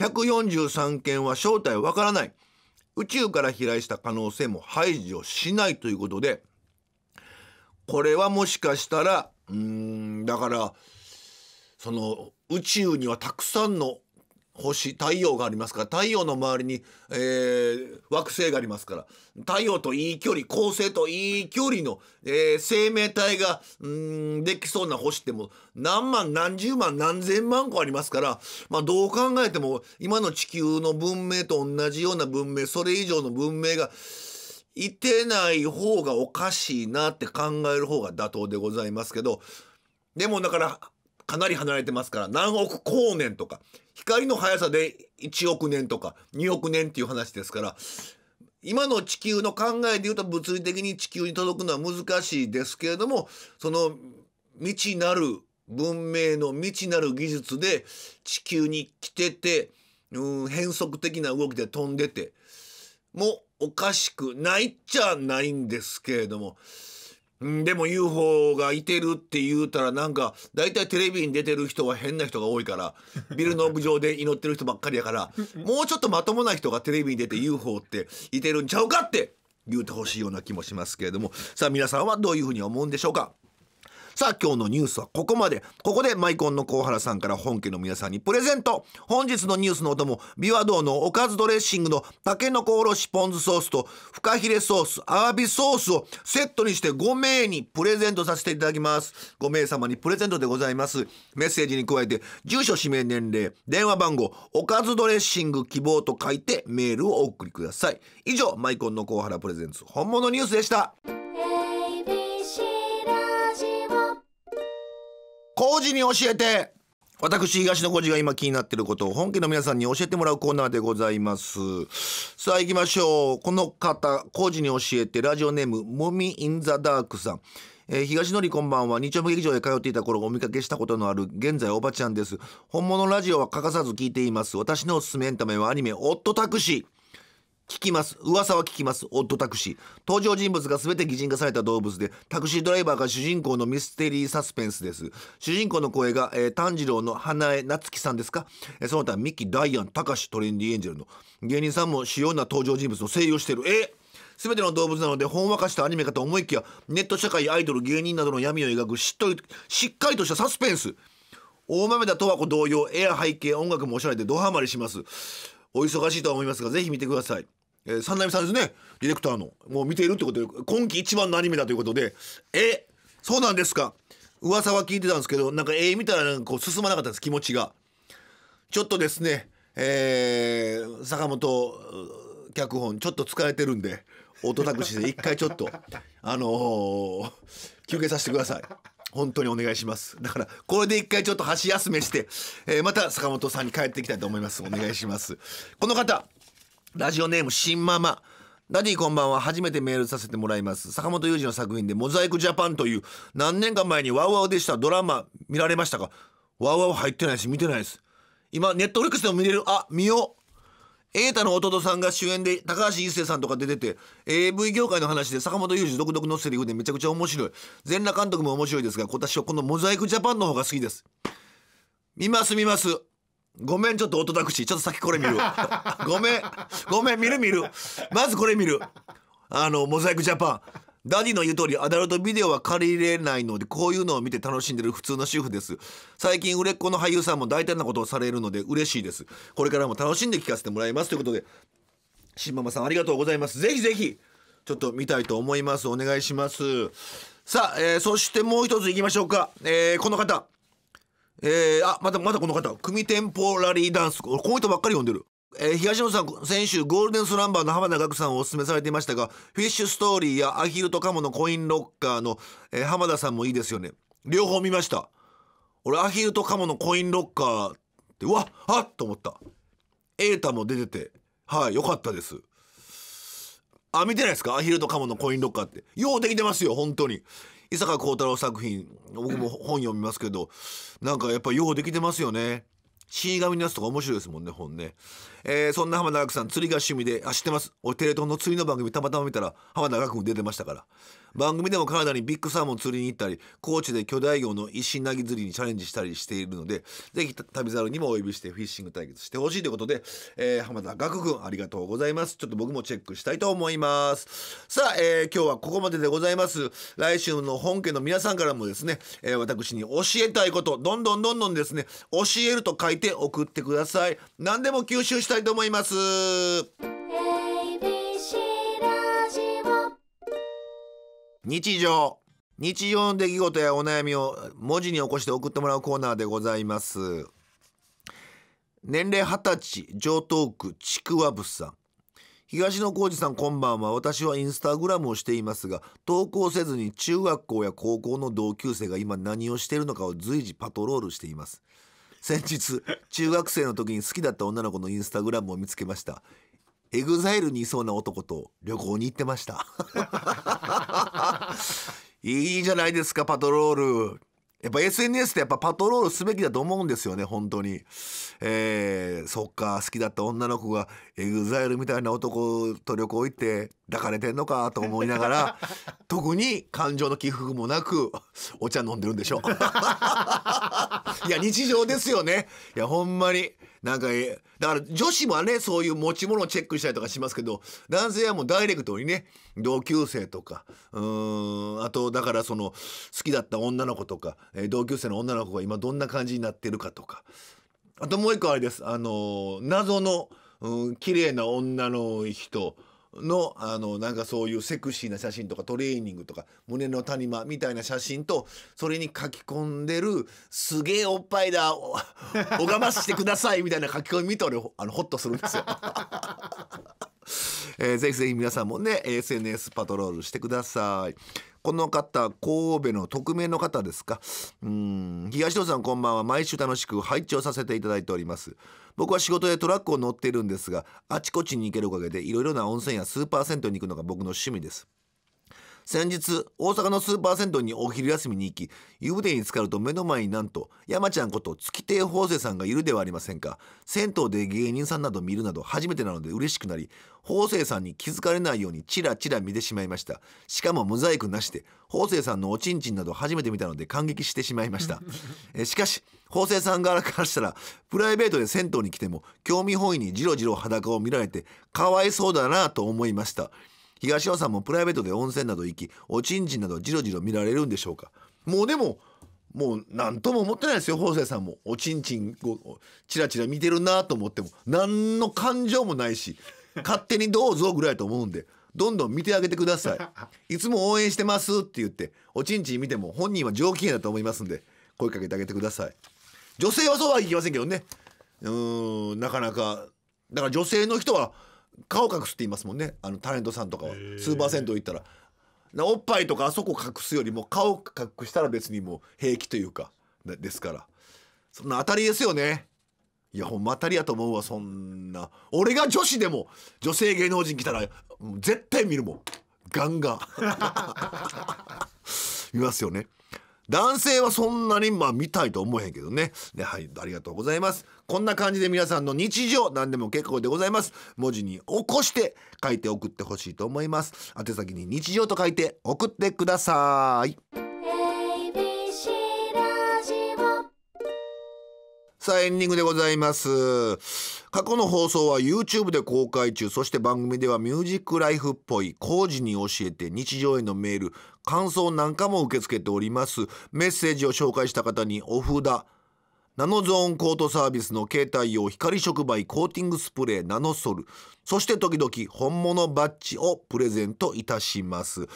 143件は正体分からない。宇宙から飛来した可能性も排除しないということで、これはもしかしたら、うん、だから、その宇宙にはたくさんの星太陽がありますから太陽の周りに、えー、惑星がありますから太陽といい距離恒星といい距離の、えー、生命体がんできそうな星ってもう何万何十万何千万個ありますから、まあ、どう考えても今の地球の文明と同じような文明それ以上の文明がいてない方がおかしいなって考える方が妥当でございますけどでもだからかなり離れてますから何億光年とか光の速さで1億年とか2億年っていう話ですから今の地球の考えで言うと物理的に地球に届くのは難しいですけれどもその未知なる文明の未知なる技術で地球に来てて、うん、変則的な動きで飛んでてもおかしくないっちゃないんですけれどもでも UFO がいてるって言うたらなんか大体テレビに出てる人は変な人が多いから (laughs) ビルの屋上で祈ってる人ばっかりやからもうちょっとまともな人がテレビに出て UFO っていてるんちゃうかって言うてほしいような気もしますけれどもさあ皆さんはどういうふうに思うんでしょうかさあ今日のニュースはここまでここでマイコンの小原さんから本家の皆さんにプレゼント本日のニュースのお供ビワ堂のおかずドレッシングのたけのこおろしポン酢ソースとフカヒレソースアワビソースをセットにして5名にプレゼントさせていただきます5名様にプレゼントでございますメッセージに加えて住所氏名年齢電話番号おかずドレッシング希望と書いてメールをお送りください以上マイコンの小原プレゼンツ本物ニュースでした王子に教えて私、東野浩二が今気になっていることを本家の皆さんに教えてもらうコーナーでございます。さあ行きましょう。この方、浩二に教えて、ラジオネーム、もみインザダークさん。えー、東のりこんばんは。日曜劇場へ通っていた頃お見かけしたことのある現在おばちゃんです。本物ラジオは欠かさず聞いています。私のおすすめエンタメはアニメ、オットタクシー。聞きます噂は聞きますオッドタクシー登場人物が全て擬人化された動物でタクシードライバーが主人公のミステリーサスペンスです主人公の声が、えー、炭治郎の花江夏樹さんですか、えー、その他ミキダイアンカシトレンディエンジェルの芸人さんも主要な登場人物の声優をしているえー全ての動物なのでほんわかしたアニメかと思いきやネット社会アイドル芸人などの闇を描くしっとりしっかりとしたサスペンス大豆田十和子同様絵や背景音楽もおしゃれでドハマりしますお忙しいとは思いますがぜひ見てくださいえー、三波さんですねディレクターのもう見ているってことで今季一番のアニメだということでえそうなんですか噂は聞いてたんですけどなんかえー、見たらなんかこう進まなかったです気持ちがちょっとですねえー、坂本脚本ちょっと疲れてるんで音託しで一回ちょっとあのー、休憩させてください本当にお願いしますだからこれで一回ちょっと箸休めして、えー、また坂本さんに帰っていきたいと思いますお願いしますこの方ラジオネーム新ママダディこんばんは初めてメールさせてもらいます坂本雄二の作品で「モザイクジャパン」という何年か前にワウワウでしたドラマ見られましたかワウワウ入ってないし見てないです今ネットフリックスでも見れるあ見よう瑛太の弟さんが主演で高橋一生さんとか出てて AV 業界の話で坂本雄二独特のセリフでめちゃくちゃ面白い全裸監督も面白いですが今年はこの「モザイクジャパン」の方が好きです見ます見ますごめんちょっと音ーくしちょっと先これ見る (laughs) ごめんごめん見る見るまずこれ見るあのモザイクジャパンダディの言う通りアダルトビデオは借りれないのでこういうのを見て楽しんでる普通の主婦です最近売れっ子の俳優さんも大胆なことをされるので嬉しいですこれからも楽しんで聞かせてもらいますということで新ママさんありがとうございますぜひぜひちょっと見たいと思いますお願いしますさあ、えー、そしてもう一ついきましょうか、えー、この方えー、あ、また、またこの方。組テンポラリーダンス。こういったばっかり呼んでる。えー、東野さん、先週ゴールデンスランバーの浜田岳さんをおすすめされていましたが、フィッシュストーリーやアヒルとカモのコインロッカーの、えー、浜田さんもいいですよね。両方見ました。俺、アヒルとカモのコインロッカーって、うわっあっと思った。エータも出てて、はい、よかったです。あ、見てないですかアヒルとカモのコインロッカーって。ようできてますよ、本当に。伊坂幸太郎作品僕も本読みますけどなんかやっぱようできてますよね死神のやつとか面白いですもんね本ね、えー、そんな浜田岳さん釣りが趣味であ知ってます俺テレ東の釣りの番組たまたま見たら浜田岳君出てましたから番組でもカナダにビッグサーモン釣りに行ったり高知で巨大魚の石なぎ釣りにチャレンジしたりしているのでぜひ旅猿にもお呼びしてフィッシング対決してほしいということで、えー、浜田岳君ありがとうございますちょっと僕もチェックしたいと思いますさあ、えー、今日はここまででございます来週の本家の皆さんからもですね、えー、私に教えたいことどんどんどんどんですね教えると書いて送ってください何でも吸収したいと思います、日常日常の出来事やお悩みを文字に起こして送ってもらうコーナーでございます年齢二十歳上東区ちくわぶさん東野浩二さんこんばんは私はインスタグラムをしていますが投稿せずに中学校や高校の同級生が今何をしているのかを随時パトロールしています先日中学生の時に好きだった女の子のインスタグラムを見つけましたエグザイルにいそうな男と旅行に行ってました (laughs) いいじゃないですかパトロールやっぱ SNS ってやっぱパトロールすべきだと思うんですよね本当にえー、そっか好きだった女の子がエグザイルみたいな男と旅行行って抱かれてんのかと思いながら (laughs) 特に感情の起伏もなくお茶飲んでるんでしょ (laughs) いや日常ですよねいやほんまになんかえだから女子はねそういう持ち物をチェックしたりとかしますけど男性はもうダイレクトにね同級生とかうんあとだからその好きだった女の子とか、えー、同級生の女の子が今どんな感じになってるかとかあともう一個あれですあのー、謎の、うん、綺麗な女の人のあのなんかそういうセクシーな写真とかトレーニングとか胸の谷間みたいな写真とそれに書き込んでる「すげえおっぱいだ (laughs) おがましてください」みたいな書き込み見て俺あのホッとするんですよ。(laughs) えー、ぜひぜひ皆さんもね SNS パトロールしてください。この方神戸の匿名の方ですかうん東野さんこんばんは毎週楽しく拝聴させていただいております僕は仕事でトラックを乗っているんですがあちこちに行けるおかげでいろいろな温泉やスーパー銭湯に行くのが僕の趣味です先日大阪のスーパー銭湯にお昼休みに行き湯船に浸かると目の前になんと山ちゃんこと月亭法政さんがいるではありませんか銭湯で芸人さんなど見るなど初めてなので嬉しくなり法政さんに気づかれないようにチラチラ見てしまいましたしかもモザイクなしで法政さんのおちんちんなど初めて見たので感激してしまいましたえしかし法政さん側からしたらプライベートで銭湯に来ても興味本位にじろじろ裸を見られてかわいそうだなと思いました東尾さんもプライベートで温泉など行きおちんちんなどじろじろ見られるんでしょうかもうでももう何とも思ってないですよ方正さんもおちんちんをチラチラ見てるなと思っても何の感情もないし勝手にどうぞぐらいと思うんでどんどん見てあげてくださいいつも応援してますって言っておちんちん見ても本人は上機嫌だと思いますんで声かけてあげてください女性はそうはいきませんけどねうんなかなかだから女性の人は顔隠すって言いますもんねあのタレントさんとかはスーパー銭湯行ったらおっぱいとかあそこ隠すよりも顔隠したら別にもう平気というかですからそんな当たりですよねいやほんま当たりやと思うわそんな俺が女子でも女性芸能人来たら絶対見るもんガンガン (laughs) 見ますよね男性はそんなにまあ見たいと思えへんけどねねはいありがとうございますこんな感じで皆さんの日常何でも結構でございます文字に起こして書いて送ってほしいと思います宛先に日常と書いて送ってくださいさあエンディングでございます過去の放送は YouTube で公開中そして番組ではミュージックライフっぽい工事に教えて日常へのメール感想なんかも受け付けておりますメッセージを紹介した方にお札ナノゾーンコートサービスの携帯用光触媒コーティングスプレーナノソルそして時々本物バッジをプレゼントいたします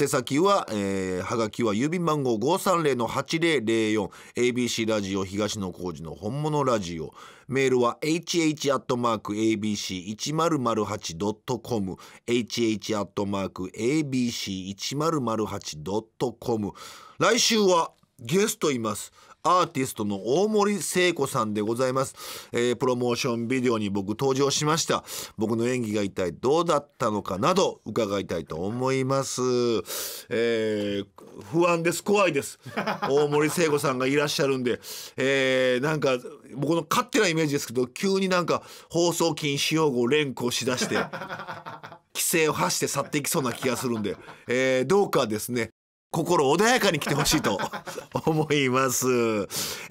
宛先は、えー、はがきは郵便番号530-8004 ABC ラジオ東野工事の本物ラジオメールは hh.abc1008.com hh.abc1008.com 来週はゲストいますアーティストの大森聖子さんでございます、えー、プロモーションビデオに僕登場しました僕の演技が一体どうだったのかなど伺いたいと思います、えー、不安です怖いです大森聖子さんがいらっしゃるんで、えー、なんか僕の勝手なイメージですけど急になんか放送禁止用語を連呼しだして規制を発して去っていきそうな気がするんで、えー、どうかですね心穏やかに来てほしいと (laughs) 思います、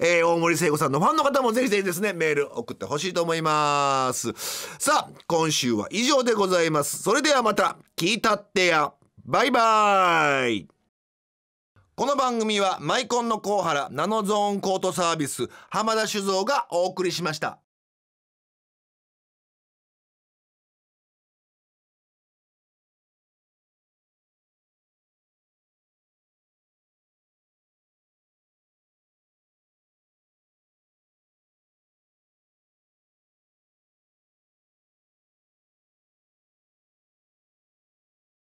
えー、大森聖子さんのファンの方もぜひぜひですねメール送ってほしいと思いますさあ今週は以上でございますそれではまた聞いたってやバイバーイこの番組はマイコンのコウハラナノゾーンコートサービス浜田酒造がお送りしました。